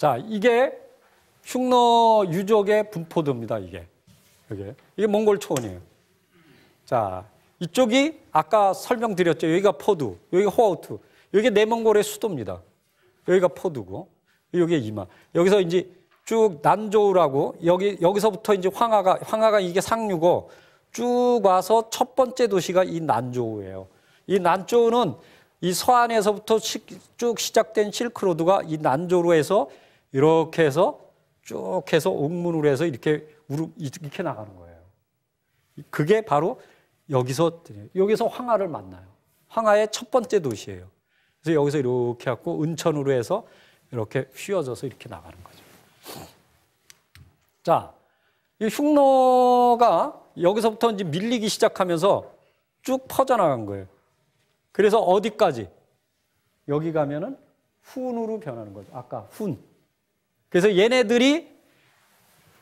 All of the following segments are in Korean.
자, 이게 흉노 유족의 분포도입니다. 이게. 이게. 몽골 초원이에요. 자, 이쪽이 아까 설명드렸죠. 여기가 포두, 여기가 호아우투, 여기가 내몽골의 수도입니다. 여기가 포두고, 여기가 이마. 여기서 이제 쭉 난조우라고 여기 여기서부터 이제 황하가 황하가 이게 상류고 쭉 와서 첫 번째 도시가 이 난조우예요. 이 난조우는 이 서안에서부터 시, 쭉 시작된 실크로드가 이난조우해서 이렇게 해서 쭉 해서 옥문으로 해서 이렇게 우릅 이렇게 나가는 거예요. 그게 바로 여기서 여기서 황하를 만나요. 황하의 첫 번째 도시예요. 그래서 여기서 이렇게 갖고 은천으로 해서 이렇게 휘어져서 이렇게 나가는 거죠. 자, 이 흉노가 여기서부터 이제 밀리기 시작하면서 쭉 퍼져나간 거예요. 그래서 어디까지? 여기 가면은 훈으로 변하는 거죠. 아까 훈. 그래서 얘네들이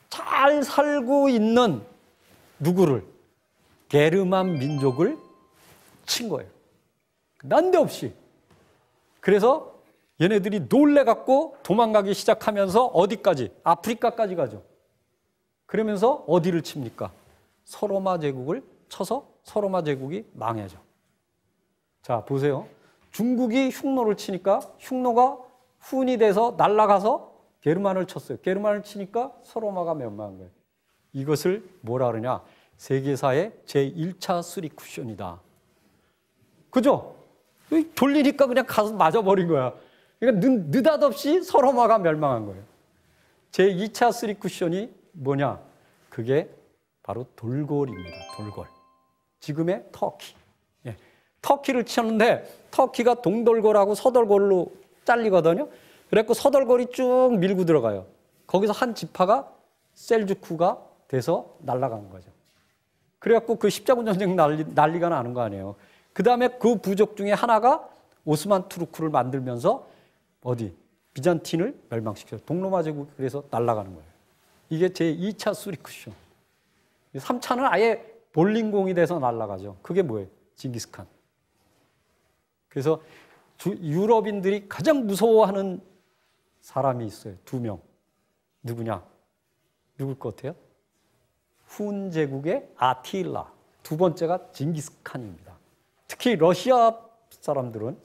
잘 살고 있는 누구를 게르만 민족을 친 거예요. 난데없이. 그래서 얘네들이 놀래갖고 도망가기 시작하면서 어디까지? 아프리카까지 가죠. 그러면서 어디를 칩니까? 서로마 제국을 쳐서 서로마 제국이 망해져. 자, 보세요. 중국이 흉노를 치니까 흉노가 훈이 돼서 날아가서 게르만을 쳤어요. 게르만을 치니까 서로마가 멸망한 거예요. 이것을 뭐라 그러냐? 세계사의 제1차 수리 쿠션이다. 그죠? 돌리니까 그냥 가서 맞아버린 거야. 그러니까 늦, 늦없이 서로마가 멸망한 거예요. 제2차 수리 쿠션이 뭐냐? 그게 바로 돌골입니다. 돌골. 지금의 터키. 예. 터키를 치는데 터키가 동돌골하고 서돌골로 잘리거든요. 그래갖고 서덜거리 쭉 밀고 들어가요. 거기서 한 지파가 셀주쿠가 돼서 날라간 거죠. 그래갖고 그 십자군 전쟁 난리, 난리가 나는 거 아니에요. 그 다음에 그 부족 중에 하나가 오스만 투르크를 만들면서 어디? 비잔틴을 멸망시켜요. 동로마 제국 그래서 날라가는 거예요. 이게 제 2차 수리쿠션. 3차는 아예 볼링공이 돼서 날라가죠. 그게 뭐예요? 징기스칸. 그래서 유럽인들이 가장 무서워하는 사람이 있어요. 두 명. 누구냐? 누굴 것 같아요? 훈 제국의 아티일라. 두 번째가 징기스칸입니다. 특히 러시아 사람들은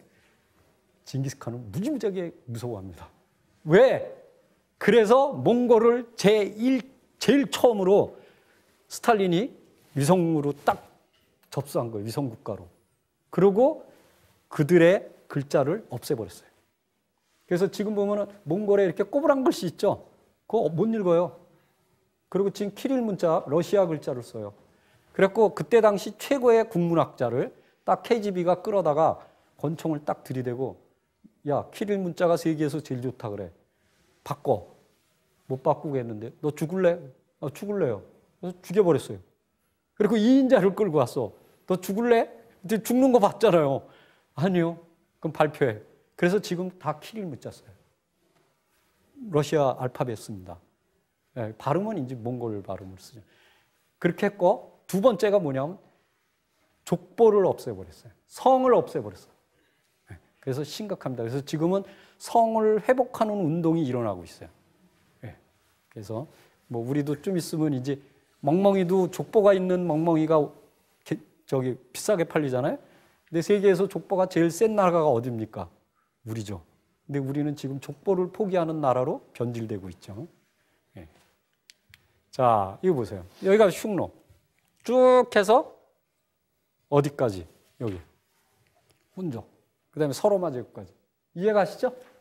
징기스칸을 무지무지하게 무서워합니다. 왜? 그래서 몽골을 제1 제일 처음으로 스탈린이 위성으로 딱 접수한 거예요. 위성 국가로. 그리고 그들의 글자를 없애버렸어요. 그래서 지금 보면은 몽골에 이렇게 꼬부란 글씨 있죠? 그거 못 읽어요. 그리고 지금 키릴 문자, 러시아 글자를 써요. 그래고 그때 당시 최고의 국문학자를 딱 KGB가 끌어다가 권총을 딱 들이대고 야, 키릴 문자가 세계에서 제일 좋다 그래. 바꿔. 못 바꾸겠는데. 너 죽을래? 어, 죽을래요. 그래서 죽여버렸어요. 그리고 이인자를 끌고 왔어. 너 죽을래? 이제 죽는 거 봤잖아요. 아니요. 그럼 발표해. 그래서 지금 다 키릴 묻혔어요. 러시아 알파벳 씁니다. 예, 발음은 이제 몽골 발음을 쓰죠. 그렇게 했고 두 번째가 뭐냐면 족보를 없애버렸어요. 성을 없애버렸어요. 예, 그래서 심각합니다. 그래서 지금은 성을 회복하는 운동이 일어나고 있어요. 예, 그래서 뭐 우리도 좀 있으면 이제 멍멍이도 족보가 있는 멍멍이가 저기 비싸게 팔리잖아요. 근데 세계에서 족보가 제일 센 나라가 어디니까 우리죠. 근데 우리는 지금 족보를 포기하는 나라로 변질되고 있죠. 예. 자, 이거 보세요. 여기가 흉로. 쭉 해서 어디까지? 여기. 혼족. 그 다음에 서로마 제국까지. 이해 가시죠?